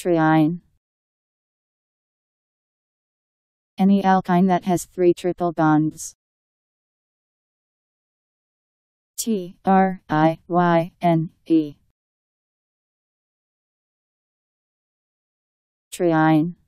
Triene Any alkyne that has three triple bonds. T R I Y N E Triene